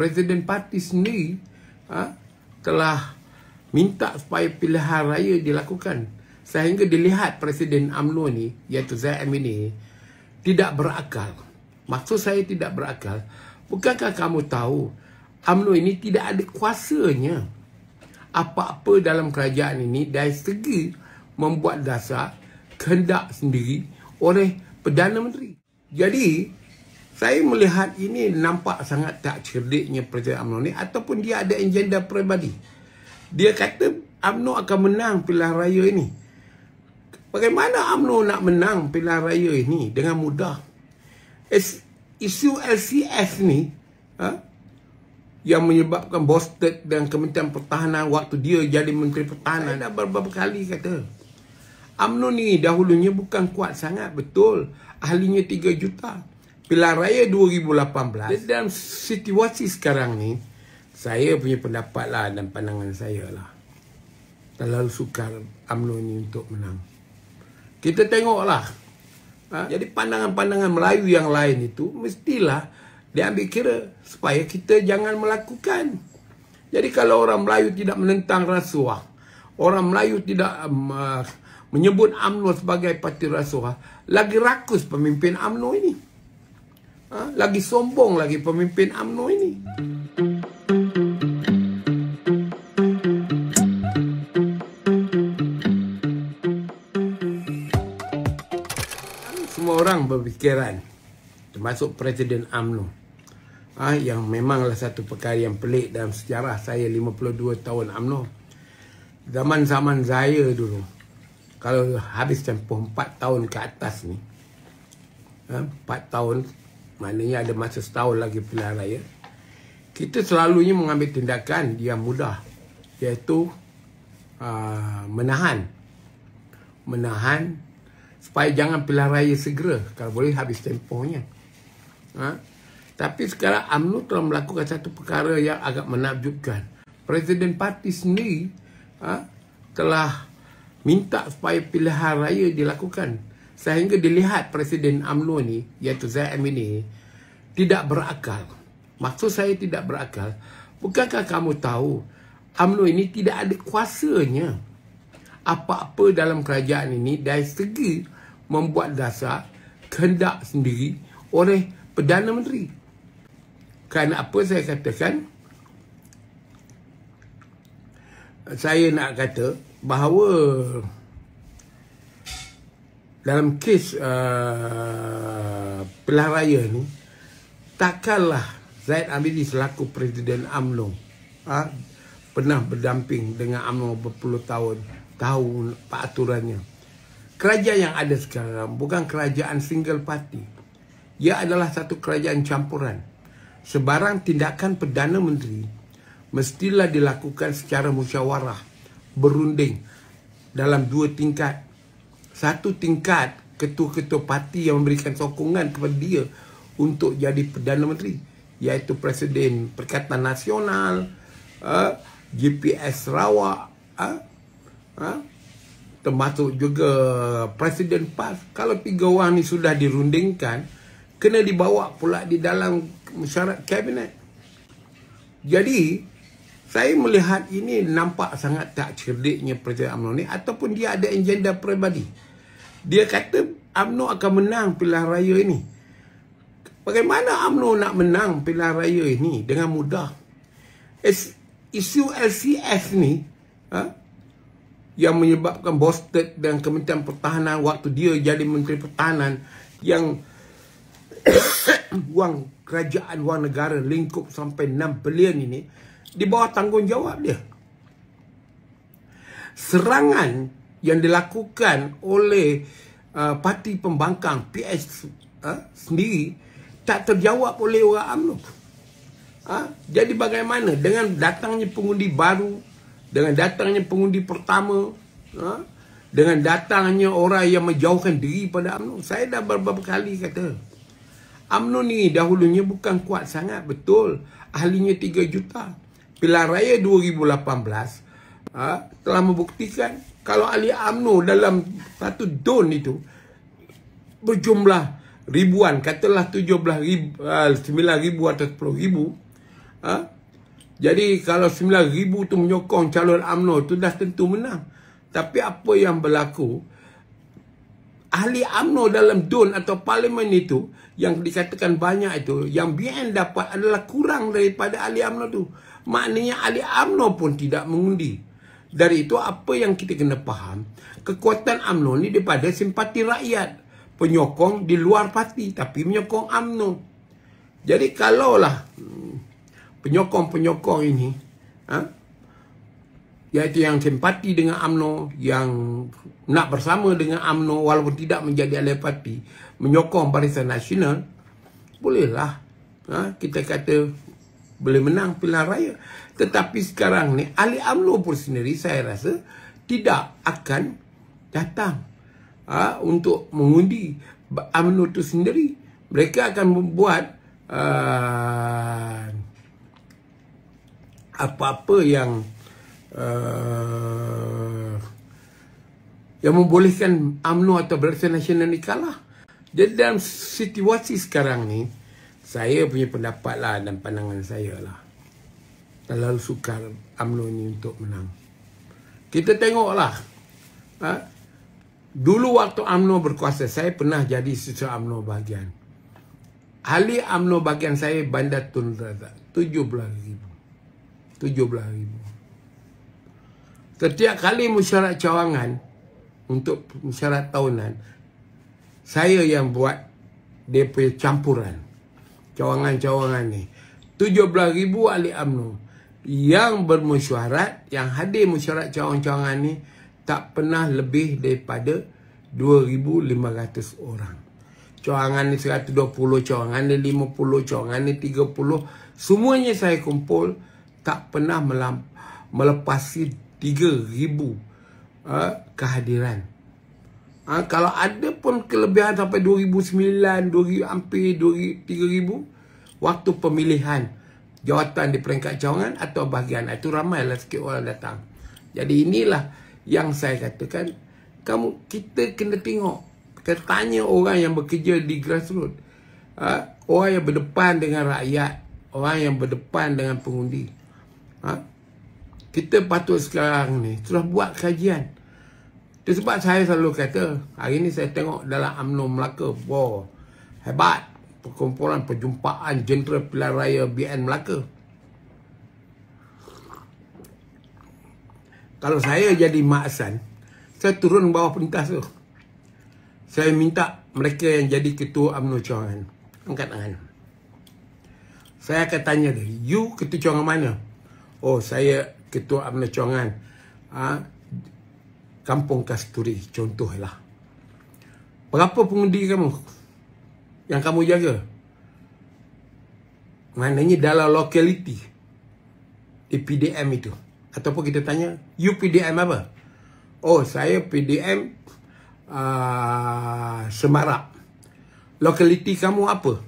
Presiden parti sendiri ha, telah minta supaya pilihan raya dilakukan sehingga dilihat Presiden UMNO ni iaitu ZM ini tidak berakal. Maksud saya tidak berakal. Bukankah kamu tahu UMNO ini tidak ada kuasanya apa-apa dalam kerajaan ini dari segi membuat dasar kehendak sendiri oleh Perdana Menteri. Jadi, saya melihat ini nampak sangat tak cerdiknya presiden UMNO ni ataupun dia ada agenda peribadi dia kata UMNO akan menang pilihan raya ini bagaimana UMNO nak menang pilihan raya ini dengan mudah isu LCS ni ha? yang menyebabkan Bosted dan Kementerian Pertahanan waktu dia jadi Menteri Pertahanan dah beberapa kali kata UMNO ni dahulunya bukan kuat sangat betul ahlinya 3 juta Pilihan Raya 2018 Dalam situasi sekarang ni Saya punya pendapat lah Dan pandangan saya lah Terlalu sukar UMNO ni untuk menang Kita tengok lah ha? Jadi pandangan-pandangan Melayu yang lain itu Mestilah dia ambil kira Supaya kita jangan melakukan Jadi kalau orang Melayu tidak menentang rasuah Orang Melayu tidak um, uh, menyebut UMNO sebagai parti rasuah Lagi rakus pemimpin UMNO ini Ha? Lagi sombong lagi pemimpin UMNO ini. Semua orang berfikiran, termasuk Presiden UMNO, ha? yang memanglah satu perkara yang pelik dalam sejarah saya 52 tahun UMNO. Zaman-zaman saya dulu, kalau habis tempoh 4 tahun ke atas ni, 4 ha, tahun maknanya ada masa setahun lagi pilihan raya kita selalunya mengambil tindakan yang mudah iaitu uh, menahan menahan supaya jangan pilihan raya segera kalau boleh habis tempohnya ha? tapi sekarang UMNO telah melakukan satu perkara yang agak menakjubkan Presiden parti sendiri ha, telah minta supaya pilihan raya dilakukan sehingga dilihat Presiden AMNO ni iaitu ZM ini tidak berakal maksud saya tidak berakal bukankah kamu tahu AMNO ini tidak ada kuasanya apa-apa dalam kerajaan ini dari segi membuat dasar kehendak sendiri oleh Perdana Menteri kerana apa saya katakan saya nak kata bahawa dalam kes uh, pilihan raya ni takkanlah Zaid Amini selaku Presiden Amlo ha, pernah berdamping dengan Amlo berpuluh tahun tahu peraturannya kerajaan yang ada sekarang bukan kerajaan single party ia adalah satu kerajaan campuran sebarang tindakan Perdana Menteri mestilah dilakukan secara musyawarah berunding dalam dua tingkat satu tingkat ketua-ketua parti yang memberikan sokongan kepada dia untuk jadi Perdana Menteri iaitu Presiden Perkataan Nasional uh, ha, GPS Sarawak uh, uh, termasuk juga Presiden PAS kalau tiga orang ni sudah dirundingkan kena dibawa pula di dalam mesyuarat kabinet jadi saya melihat ini nampak sangat tak cerdiknya Presiden UMNO ni ataupun dia ada agenda peribadi dia kata UMNO akan menang pilihan raya ini. Bagaimana UMNO nak menang pilihan raya ini dengan mudah? Es, isu LCS ni ha, yang menyebabkan Bosted dan Kementerian Pertahanan waktu dia jadi Menteri Pertahanan yang wang kerajaan wang negara lingkup sampai 6 bilion ini di bawah tanggungjawab dia. Serangan yang dilakukan oleh uh, parti pembangkang PS uh, sendiri tak terjawab oleh orang UMNO. Uh, jadi bagaimana dengan datangnya pengundi baru, dengan datangnya pengundi pertama, uh, dengan datangnya orang yang menjauhkan diri pada UMNO. Saya dah beberapa kali kata, UMNO ni dahulunya bukan kuat sangat, betul. Ahlinya 3 juta. Pilihan raya 2018 uh, telah membuktikan kalau ahli UMNO dalam satu don itu berjumlah ribuan, katalah 17 ribu, 9 ribu atau 10 ribu, ha? jadi kalau 9 ribu itu menyokong calon UMNO itu dah tentu menang. Tapi apa yang berlaku, ahli UMNO dalam don atau parlimen itu, yang dikatakan banyak itu, yang BN dapat adalah kurang daripada ahli UMNO tu. Maknanya ahli UMNO pun tidak mengundi. Dari itu apa yang kita kena faham Kekuatan UMNO ni daripada simpati rakyat Penyokong di luar parti Tapi menyokong UMNO Jadi kalaulah hmm, Penyokong-penyokong ini ha? Iaitu yang simpati dengan UMNO Yang nak bersama dengan UMNO Walaupun tidak menjadi alih parti Menyokong Barisan Nasional Bolehlah ha? Kita kata boleh menang pilihan raya tetapi sekarang ni Ali UMNO pun sendiri saya rasa tidak akan datang ha, untuk mengundi UMNO itu sendiri. Mereka akan membuat ha, apa-apa uh, yang uh, yang membolehkan UMNO atau Barisan Nasional ni kalah. Jadi dalam situasi sekarang ni, saya punya pendapat lah dan pandangan saya lah terlalu sukar UMNO ini untuk menang. Kita tengoklah. Ha? Dulu waktu UMNO berkuasa, saya pernah jadi sesuatu UMNO bahagian. Ahli UMNO bahagian saya Bandar Tun Razak. 17 ribu. 17 ribu. Setiap kali musyarat cawangan, untuk musyarat tahunan, saya yang buat dia campuran. Cawangan-cawangan ni. 17 ribu ahli UMNO yang bermesyuarat, yang hadir mesyuarat cawangan-cawangan ni tak pernah lebih daripada 2,500 orang. Cawangan ni 120, cawangan ni 50, cawangan ni 30. Semuanya saya kumpul tak pernah melepasi 3,000 uh, eh, kehadiran. Ha, kalau ada pun kelebihan sampai 2,009, 2,000, hampir 3,000 waktu pemilihan jawatan di peringkat cawangan atau bahagian ah, itu ramailah sikit orang datang. Jadi inilah yang saya katakan kamu kita kena tengok kena tanya orang yang bekerja di grassroots. Ha? Ah, orang yang berdepan dengan rakyat, orang yang berdepan dengan pengundi. Ha? Kita patut sekarang ni sudah buat kajian. Itu sebab saya selalu kata, hari ni saya tengok dalam UMNO Melaka, wow, hebat perkumpulan perjumpaan jentera pilihan raya BN Melaka. Kalau saya jadi Mak Hassan, saya turun bawah perintah tu. Saya minta mereka yang jadi ketua UMNO Cawangan. Angkat tangan. Saya akan tanya dia, you ketua Cawangan mana? Oh, saya ketua UMNO Cawangan. Ha? Kampung Kasturi, contohlah. Berapa pengundi kamu? yang kamu jaga? Maknanya dalam locality di PDM itu. Ataupun kita tanya, you PDM apa? Oh, saya PDM uh, ah, Semarak. Locality kamu apa?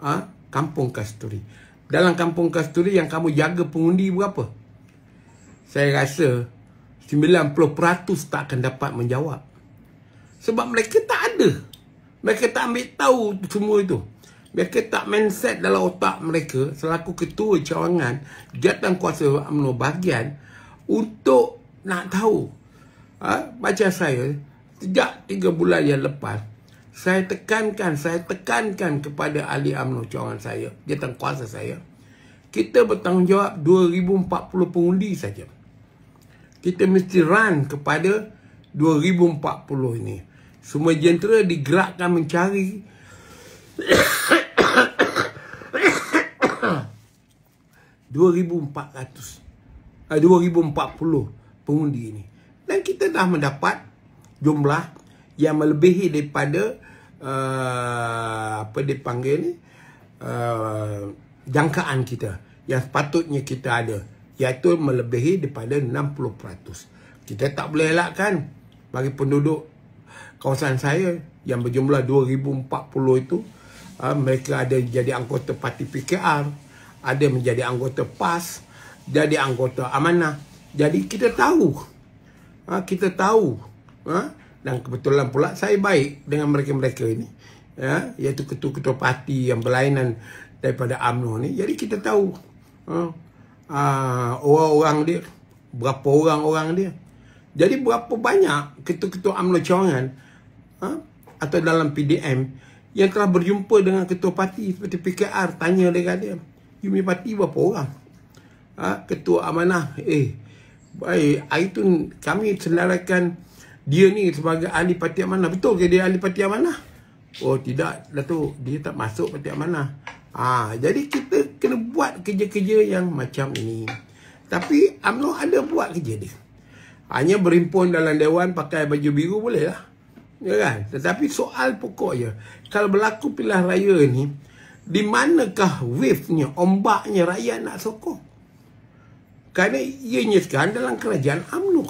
Ha? Kampung Kasturi. Dalam Kampung Kasturi yang kamu jaga pengundi berapa? Saya rasa 90% tak akan dapat menjawab. Sebab mereka tak ada mereka tak ambil tahu semua itu. Mereka tak mindset dalam otak mereka selaku ketua cawangan jatuh kuasa UMNO bahagian untuk nak tahu. Ha? Macam saya, sejak 3 bulan yang lepas, saya tekankan, saya tekankan kepada ahli UMNO cawangan saya, jatuh kuasa saya, kita bertanggungjawab 2040 pengundi saja. Kita mesti run kepada 2040 ini. Semua jentera digerakkan mencari dua dua ribu ribu empat ratus ah, empat puluh pengundi ini Dan kita dah mendapat jumlah yang melebihi daripada uh, Apa dipanggil ni uh, Jangkaan kita yang sepatutnya kita ada Iaitu melebihi daripada enam puluh peratus Kita tak boleh elakkan Bagi penduduk kawasan saya yang berjumlah 2040 itu uh, mereka ada jadi anggota parti PKR, ada menjadi anggota PAS, jadi anggota amanah. Jadi kita tahu. Ha, kita tahu. Ha? Dan kebetulan pula saya baik dengan mereka-mereka ini. Ya, iaitu ketua-ketua parti yang berlainan daripada UMNO ni. Jadi kita tahu. Ha? Ha, orang dia. Berapa orang-orang dia. Jadi berapa banyak ketua-ketua UMNO cawangan ha? atau dalam PDM yang telah berjumpa dengan ketua parti seperti PKR tanya dengan dia you punya parti berapa orang ha? ketua amanah eh baik itu kami senaraikan dia ni sebagai ahli parti amanah betul ke dia ahli parti amanah oh tidak dah tu dia tak masuk parti amanah ha, jadi kita kena buat kerja-kerja yang macam ini tapi UMNO ada buat kerja dia hanya berimpun dalam dewan pakai baju biru boleh lah Ya kan? Tetapi soal pokok pokoknya, kalau berlaku pilihan raya ni, di manakah wave-nya, ombaknya rakyat nak sokong? Kerana ia sekarang dalam kerajaan UMNO.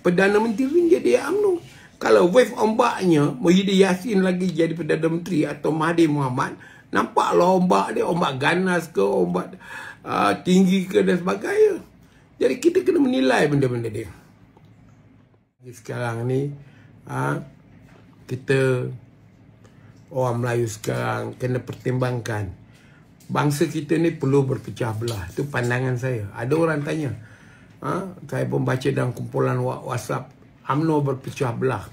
Perdana Menteri ni jadi UMNO. Kalau wave ombaknya, Muhyiddin Yassin lagi jadi Perdana Menteri atau Mahathir Muhammad, nampaklah ombak dia, ombak ganas ke, ombak uh, tinggi ke dan sebagainya. Jadi kita kena menilai benda-benda dia. Sekarang ni, ha, kita orang Melayu sekarang kena pertimbangkan bangsa kita ni perlu berpecah belah itu pandangan saya ada orang tanya ha, saya pun baca dalam kumpulan WhatsApp AMNO berpecah belah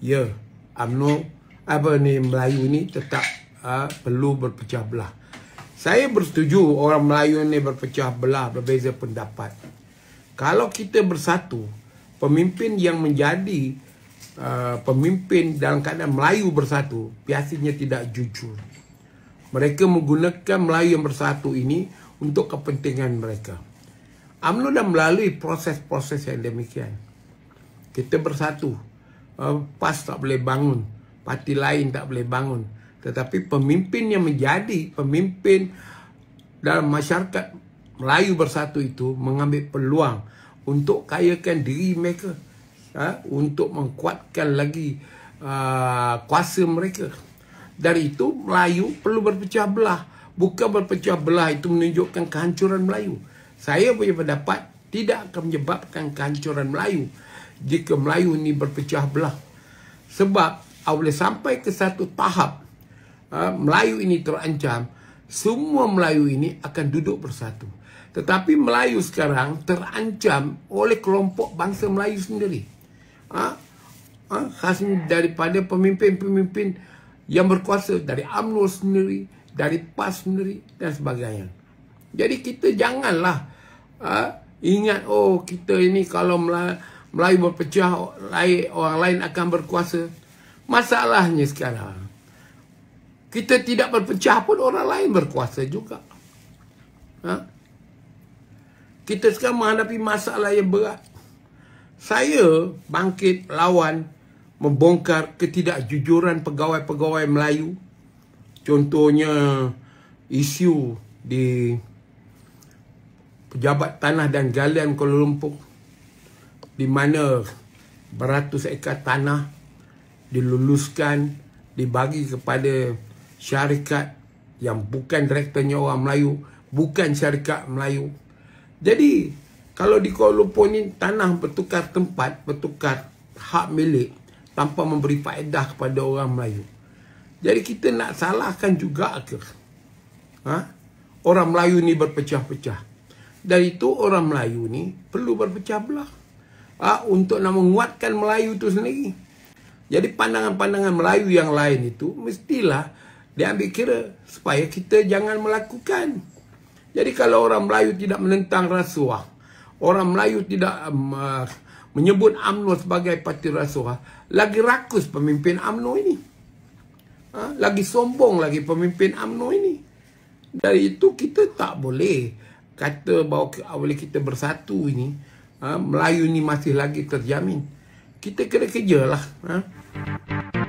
ya AMNO apa ni Melayu ni tetap ha, perlu berpecah belah saya bersetuju orang Melayu ni berpecah belah berbeza pendapat kalau kita bersatu pemimpin yang menjadi uh, pemimpin dalam keadaan Melayu bersatu biasanya tidak jujur. Mereka menggunakan Melayu yang bersatu ini untuk kepentingan mereka. AMNO dah melalui proses-proses yang demikian. Kita bersatu. Uh, PAS tak boleh bangun. Parti lain tak boleh bangun. Tetapi pemimpin yang menjadi pemimpin dalam masyarakat Melayu bersatu itu mengambil peluang untuk kayakan diri mereka ha, untuk mengkuatkan lagi uh, kuasa mereka. Dari itu Melayu perlu berpecah belah. Bukan berpecah belah itu menunjukkan kehancuran Melayu. Saya punya pendapat tidak akan menyebabkan kehancuran Melayu jika Melayu ini berpecah belah. Sebab apabila sampai ke satu tahap uh, Melayu ini terancam, semua Melayu ini akan duduk bersatu. Tetapi Melayu sekarang terancam oleh kelompok bangsa Melayu sendiri ha? ha? khasnya daripada pemimpin-pemimpin yang berkuasa dari UMNO sendiri, dari PAS sendiri dan sebagainya. Jadi kita janganlah ha? ingat oh kita ini kalau Melayu berpecah orang lain akan berkuasa. Masalahnya sekarang kita tidak berpecah pun orang lain berkuasa juga. Ha? Kita sekarang menghadapi masalah yang berat saya bangkit lawan membongkar ketidakjujuran pegawai-pegawai Melayu. Contohnya isu di Pejabat Tanah dan Galian Kuala Lumpur di mana beratus ekar tanah diluluskan dibagi kepada syarikat yang bukan direktornya orang Melayu, bukan syarikat Melayu. Jadi kalau di Kuala Lumpur ni tanah bertukar tempat, bertukar hak milik tanpa memberi faedah kepada orang Melayu. Jadi kita nak salahkan juga ke? Ha? Orang Melayu ni berpecah-pecah. Dari itu orang Melayu ni perlu berpecah belah. Ha? Untuk nak menguatkan Melayu itu sendiri. Jadi pandangan-pandangan Melayu yang lain itu mestilah diambil kira supaya kita jangan melakukan. Jadi kalau orang Melayu tidak menentang rasuah, orang Melayu tidak um, uh, menyebut UMNO sebagai parti rasuah, lagi rakus pemimpin UMNO ini. Ha? Lagi sombong lagi pemimpin UMNO ini. Dari itu kita tak boleh kata bahawa awal ah, kita bersatu ini, ha? Melayu ini masih lagi terjamin. Kita kena kerjalah. Ha?